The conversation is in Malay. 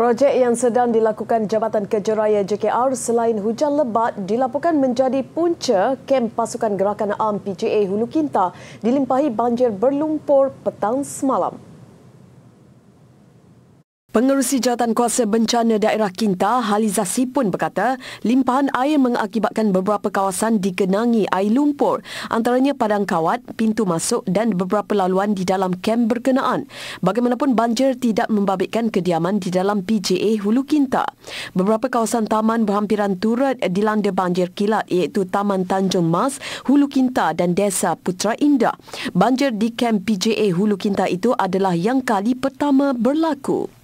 Projek yang sedang dilakukan Jabatan Kejuraya JKR selain hujan lebat dilaporkan menjadi punca kem pasukan gerakan am PJA Hulu Kinta dilimpahi banjir berlumpur petang semalam. Pengerusi Jawatan Kuasa Bencana Daerah Kinta, Haliza Sipun berkata, limpahan air mengakibatkan beberapa kawasan dikenangi air lumpur, antaranya padang kawat, pintu masuk dan beberapa laluan di dalam kem berkenaan. Bagaimanapun banjir tidak membabitkan kediaman di dalam PJA Hulu Kinta. Beberapa kawasan taman berhampiran turut dilanda banjir kilat iaitu Taman Tanjung Mas, Hulu Kinta dan Desa Putra Indah. Banjir di kem PJA Hulu Kinta itu adalah yang kali pertama berlaku.